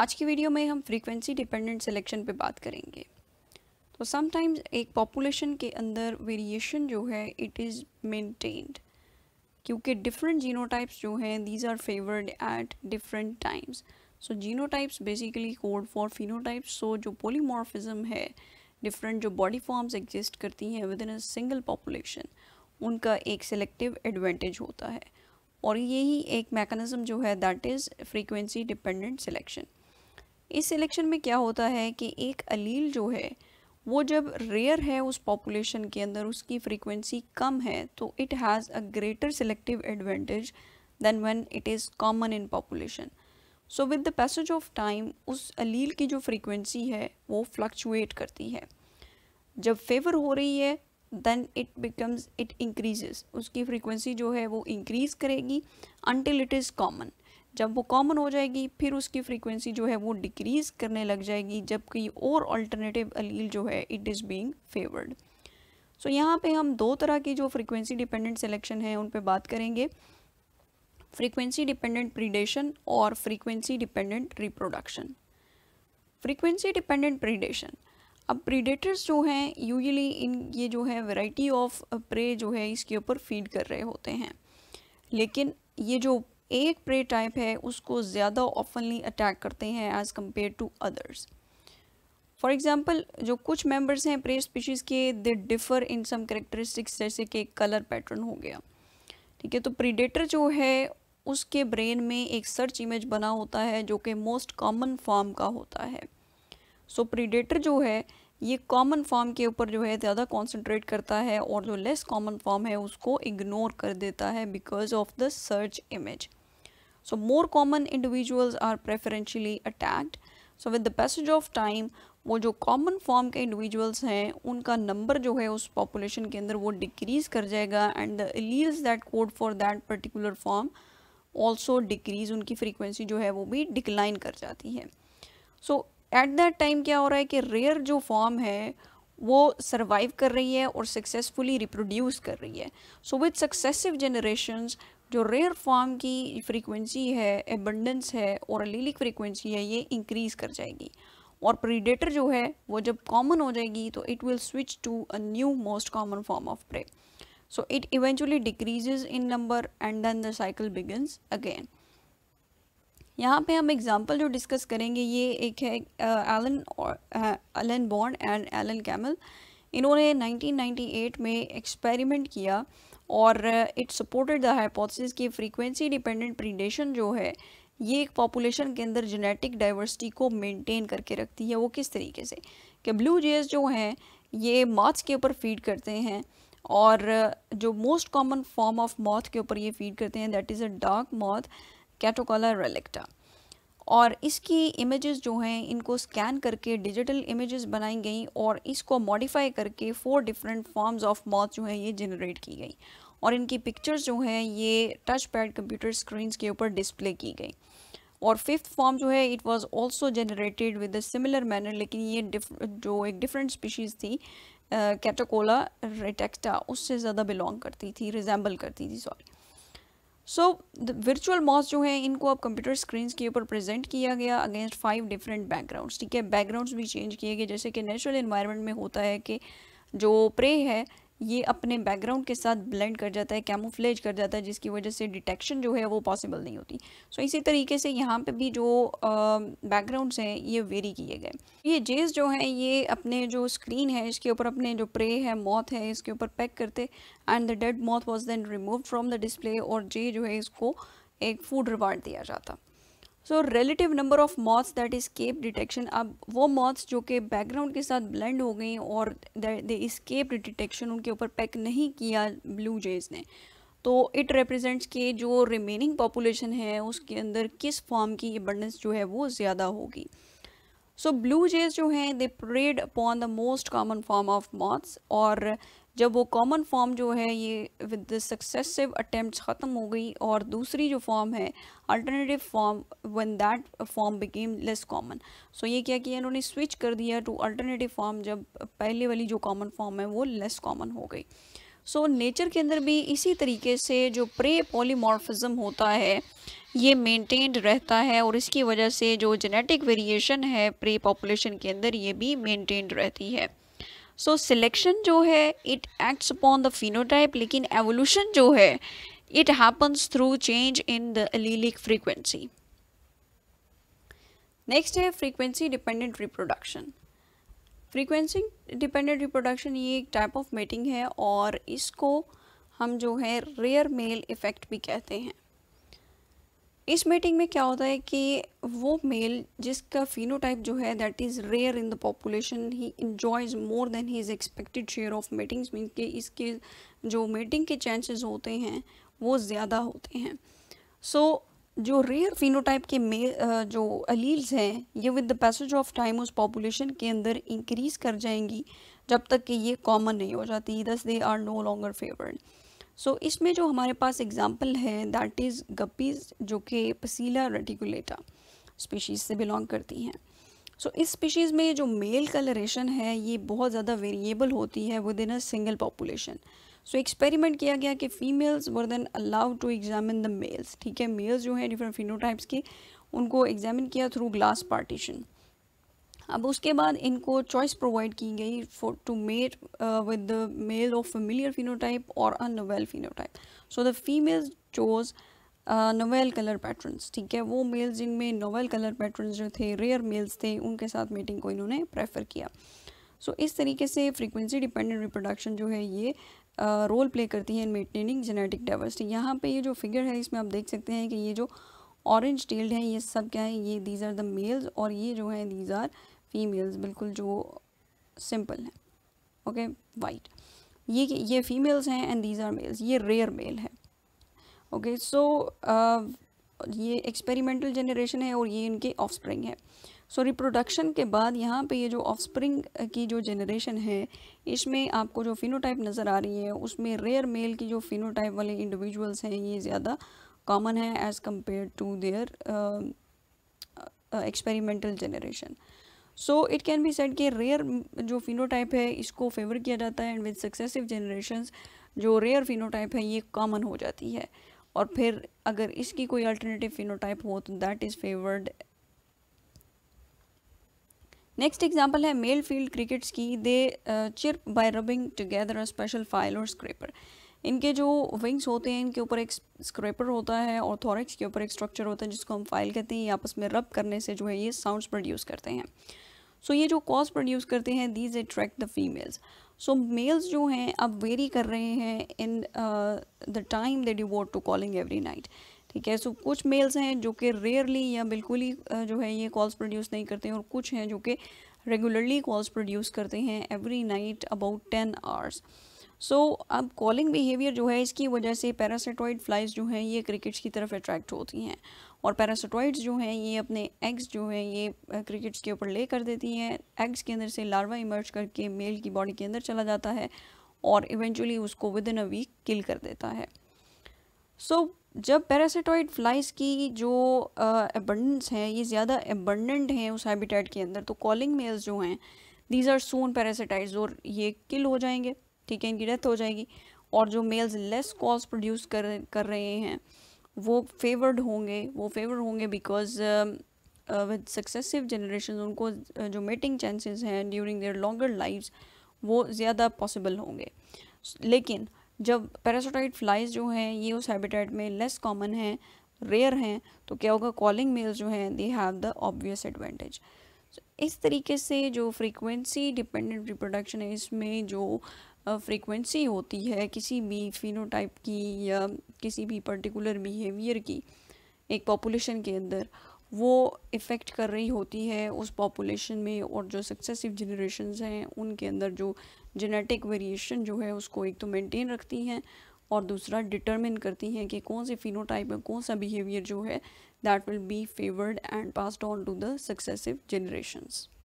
आज की वीडियो में हम फ्रीक्वेंसी डिपेंडेंट सिलेक्शन पे बात करेंगे तो समटाइम्स एक पॉपुलेशन के अंदर वेरिएशन जो है इट इज़ मेंटेन्ड क्योंकि डिफरेंट जीनोटाइप्स जो हैं these are favoured at different times so genotypes basically code for phenotypes so जो पोलीमॉर्फिज्म है डिफरेंट जो बॉडी फॉर्म्स एग्जिस्ट करती हैं within a single population उनका एक सिलेक्टिव एडवांटेज होता है और यही एक मैकेनिज़्म जो है that is frequency dependent selection इस सिलेक्शन में क्या होता है कि एक अलील जो है वो जब रेयर है उस पॉपुलेशन के अंदर उसकी फ्रीक्वेंसी कम है तो it has a greater selective advantage than when it is common in population so with the passage of time उस अलील की जो फ्रीक्वेंसी है वो फ्लक्चुएट करती है जब फेवर हो रही है then it becomes it increases उसकी फ्रीक्वेंसी जो है वो इंक्रीज़ करेगी अनटिल इट इज़ कॉमन जब वो कॉमन हो जाएगी फिर उसकी फ्रीक्वेंसी जो है वो डिक्रीज़ करने लग जाएगी जबकि और अल्टरनेटिव अलील जो है it is being favoured so यहाँ पे हम दो तरह की जो फ्रीक्वेंसी डिपेंडेंट सिलेक्शन है उन पर बात करेंगे फ्रीक्वेंसी डिपेंडेंट प्रीडेशन और frequency dependent reproduction frequency dependent predation अब प्रीडेटर्स जो हैं यूजली इन ये जो है वैरायटी ऑफ प्रे जो है इसके ऊपर फीड कर रहे होते हैं लेकिन ये जो एक प्रे टाइप है उसको ज़्यादा ऑफनली अटैक करते हैं as compared to others for example जो कुछ मेम्बर्स हैं प्रे स्पीशीज़ के दे डिफ़र इन सम करेक्टरिस्टिक्स जैसे कि कलर पैटर्न हो गया ठीक है तो प्रीडेटर जो है उसके ब्रेन में एक सर्च इमेज बना होता है जो कि मोस्ट कॉमन फॉर्म का होता है सो so, प्रीडेटर जो है ये कॉमन फॉर्म के ऊपर जो है ज़्यादा कॉन्सेंट्रेट करता है और जो लेस कॉमन फॉर्म है उसको इग्नोर कर देता है because of the search image So more common individuals are preferentially attacked. So with the passage of time वो जो कॉमन फॉर्म के इंडिविजुअल्स हैं उनका नंबर जो है उस पॉपुलेशन के अंदर वो डिक्रीज कर जाएगा and the alleles that code for that particular form also decrease उनकी फ्रीक्वेंसी जो है वो भी डिक्लाइन कर जाती है सो एट दैट टाइम क्या हो रहा है कि रेयर जो फॉर्म है वो सर्वाइव कर रही है और सक्सेसफुली रिप्रोड्यूस कर रही है सो विद सक्सेसिव जनरेशन जो रेयर फॉर्म की फ्रीक्वेंसी है एबंडेंस है और अलीलिक फ्रीक्वेंसी है ये इंक्रीज़ कर जाएगी और प्रीडेटर जो है वो जब कॉमन हो जाएगी तो it will switch to a new most common form of prey so it eventually decreases in number and then the cycle begins again यहाँ पे हम एग्जांपल जो डिस्कस करेंगे ये एक है एलन और Alan Bond and Alan Kamil इन्होंने 1998 में एक्सपेरिमेंट किया और इट सपोर्टेड द हाइपोथेसिस कि फ्रीक्वेंसी डिपेंडेंट प्रीडेशन जो है ये एक पॉपुलेशन के अंदर जेनेटिक डाइवर्सिटी को मेंटेन करके रखती है वो किस तरीके से कि ब्लू जेस जो हैं ये मॉथ्स के ऊपर फीड करते हैं और जो most common form of moth के ऊपर ये फीड करते हैं that is a dark moth Catocala relicta और इसकी इमेजेस जो हैं इनको स्कैन करके डिजिटल इमेजेस बनाई गई और इसको मॉडिफाई करके four different forms of moth जो हैं ये जनरेट की गई और इनकी पिक्चर्स जो हैं ये टच पैड कंप्यूटर स्क्रीन के ऊपर डिस्प्ले की गई और फिफ्थ फॉर्म जो है it was also generated with a similar manner लेकिन ये जो एक डिफरेंट स्पीशीज़ थी कैटाकोला रेटेक्टा उससे ज़्यादा बिलोंग करती थी रिजेंबल करती थी सॉरी सो वर्चुअल मॉस जो है इनको अब कंप्यूटर स्क्रीन्स के ऊपर प्रेजेंट किया गया अगेंस्ट फाइव डिफरेंट बैकग्राउंड्स ठीक है बैकग्राउंड्स भी चेंज किए गए जैसे कि नेचुरल इन्वायरमेंट में होता है कि जो प्रे है ये अपने बैकग्राउंड के साथ ब्लेंड कर जाता है कैमोफ्लेज कर जाता है जिसकी वजह से डिटेक्शन जो है वो पॉसिबल नहीं होती सो so, इसी तरीके से यहाँ पे भी जो बैकग्राउंड्स हैं ये वेरी किए गए ये जेज जो हैं ये अपने जो स्क्रीन है इसके ऊपर अपने जो प्रे है मौत है इसके ऊपर पैक करते and the dead moth was then remove from the display और जे जो है इसको एक फूड रिवार्ड दिया जाता so relative number of moths that escape detection अब वो मॉथ्स जो कि बैकग्राउंड के साथ ब्लेंड हो गई और दे इस्केप डिटेक्शन उनके ऊपर पैक नहीं किया ब्लू जेज ने तो इट रिप्रेजेंट्स के जो रिमेनिंग पॉपुलेशन है उसके अंदर किस फॉर्म की एबंडेंस जो है वो ज़्यादा होगी सो ब्लू जेज जो हैं they prey upon the most common form of moths और जब वो कॉमन फॉर्म जो है ये विद द सक्सेसिव अटेम्प्ट ख़त्म हो गई और दूसरी जो फॉर्म है alternative form one that form became less common so ये क्या किया इन्होंने स्विच कर दिया टू अल्टरनेटिव फॉर्म जब पहले वाली जो कॉमन फॉर्म है वो लेस कॉमन हो गई सो so, नेचर के अंदर भी इसी तरीके से जो प्रे पॉलीमॉर्फिज्म होता है ये मेंटेन्ड रहता है और इसकी वजह से जो जेनेटिक वेरिएशन है प्रे पॉपुलेशन के अंदर ये भी मेंटेन्ड रहती है सो so, सिलेक्शन जो है it acts upon the phenotype लेकिन एवोल्यूशन जो है it happens through change in the allelic frequency next है frequency dependent reproduction frequency dependent reproduction ये एक टाइप ऑफ मेटिंग है और इसको हम जो है रेयर मेल इफ़ेक्ट भी कहते हैं इस मेटिंग में क्या होता है कि वो मेल जिसका फिनोटाइप जो है that is rare in the population he enjoys more than he is expected share of matings mean के इसके जो मेटिंग के चांसेस होते हैं वो ज़्यादा होते हैं सो so, जो रेयर फिनोटाइप के मेल जो अलील्स हैं ये with the passage of time उस पॉपुलेशन के अंदर इंक्रीज कर जाएंगी जब तक कि ये कॉमन नहीं हो जाती thus they are no longer favoured so so, इसमें जो हमारे पास एग्जाम्पल है दैट इज़ गप्पीज जो कि पसीला रेटिकुलेटा स्पीशीज़ से बिलोंग करती हैं सो so, इस स्पीशीज़ में जो मेल कलरेशन है ये बहुत ज़्यादा वेरिएबल होती है within a single population so experiment किया गया कि females were then allowed to examine the males ठीक है मेल्स जो हैं डिफरेंट फिनोटाइप्स के उनको एग्जामिन किया थ्रू ग्लास पार्टीशन अब उसके बाद इनको चॉइस प्रोवाइड की गई for to mate with the male of familiar phenotype और a novel phenotype so the female chose novel colour patterns ठीक है वो मेल्स जिनमें नोवेल कलर पैटर्न्स जो थे रेयर मेल्स थे उनके साथ मेटिंग को इन्होंने प्रेफर किया सो so, इस तरीके से फ्रीक्वेंसी डिपेंडेंट रिप्रोडक्शन जो है ये रोल uh, प्ले करती है इन मेंटेनिंग जेनेटिक डाइवर्सिटी यहाँ पे ये जो फिगर है इसमें आप देख सकते हैं कि ये जो ऑरेंज टेल्ड है ये सब क्या है ये दीज आर द मेल्स और ये जो है दीज आर फीमेल्स बिल्कुल जो सिंपल हैं ओके वाइट ये ये फीमेल्स हैं एंड दीज आर मेल्स ये रेयर मेल है okay okay, so so, uh, ये एक्सपेरिमेंटल जनरेशन है और ये इनके ऑफस्प्रिंग है सो so, रिप्रोडक्शन के बाद यहाँ पे ये जो ऑफस्प्रिंग uh, की जो जनरेशन है इसमें आपको जो फिनोटाइप नज़र आ रही है उसमें रेयर मेल की जो फिनोटाइप वाले इंडिविजुअल्स हैं ये ज़्यादा कॉमन है as compared to their experimental generation so it can be said कि रेयर mm, जो फिनोटाइप है इसको फेवर किया जाता है एंड विद सक्सेसिव जनरेशन जो रेयर फिनोटाइप है ये कॉमन हो जाती है और फिर अगर इसकी कोई अल्टरनेटिव फिनोटाइप हो तो that is favoured next example है मेल फील्ड क्रिकेट्स की they chirp by rubbing together a special file और स्क्रेपर इनके जो विंग्स होते हैं इनके ऊपर एक स्क्रेपर होता है और थॉरिक्स के ऊपर एक स्ट्रक्चर होता है जिसको हम फाइल कहते हैं ये आपस में रब करने से जो है ये साउंड्स प्रोड्यूस करते हैं सो so, ये जो कॉज प्रोड्यूस करते हैं these attract the females so males जो हैं अब वेरी कर रहे हैं in the time they devote to calling every night ठीक है सो कुछ मेल्स हैं जो कि रेयरली या बिल्कुल ही uh, जो है ये कॉल्स प्रोड्यूस नहीं करते हैं और कुछ हैं जो कि रेगुलरली कॉल्स प्रोड्यूस करते हैं every night about ten hours so so, अब कॉलिंग बिहेवियर जो है इसकी वजह से पैरासिटॉइड फ्लाइज जो हैं ये क्रिकेट्स की तरफ अट्रैक्ट होती हैं और पैरासिटॉइड्स जो हैं ये अपने एग्स जो हैं ये क्रिकेट्स के ऊपर ले कर देती हैं एग्स के अंदर से लार्वा इमर्ज करके मेल की बॉडी के अंदर चला जाता है और इवेंचुअली उसको विद इन अ वीक किल कर देता है सो so, जब पैरासिटॉइड फ्लाइज की जो एबंडेंस uh, है ये ज़्यादा एबंडेंट हैं उस हैबिटेट के अंदर तो कॉलिंग मेल्स जो हैं दीज आर सोन पैरासिटाइज और ये किल हो जाएंगे ठीक है इनकी डेथ हो जाएगी और जो मेल्स लेस कॉल्स प्रोड्यूस कर कर रहे हैं वो फेवर्ड होंगे वो फेवर्ड होंगे बिकॉज विद सक्सेसिव जनरेशन उनको uh, जो मेटिंग चांसेस हैं ड्यूरिंग देयर लॉन्गर लाइफ वो ज़्यादा पॉसिबल होंगे लेकिन जब पैरासोटाइट फ्लाइज जो हैं ये उस हैबिटेट में लेस कॉमन हैं रेयर हैं तो क्या होगा कॉलिंग मेल्स जो हैं they have the obvious advantage इस तरीके से जो फ्रीक्वेंसी डिपेंडेंट रिप्रोडक्शन है इसमें जो फ्रीक्वेंसी होती है किसी भी फिनोटाइप की या किसी भी पर्टिकुलर बिहेवियर की एक पॉपुलेशन के अंदर वो इफ़ेक्ट कर रही होती है उस पॉपुलेशन में और जो सक्सेसिव जनरेशन हैं उनके अंदर जो जेनेटिक वेरिएशन जो है उसको एक तो मेंटेन रखती हैं और दूसरा डिटरमिन करती हैं कि कौन से फिनोटाइप में कौन सा बिहेवियर जो है that will be favoured and pass on to the successive generations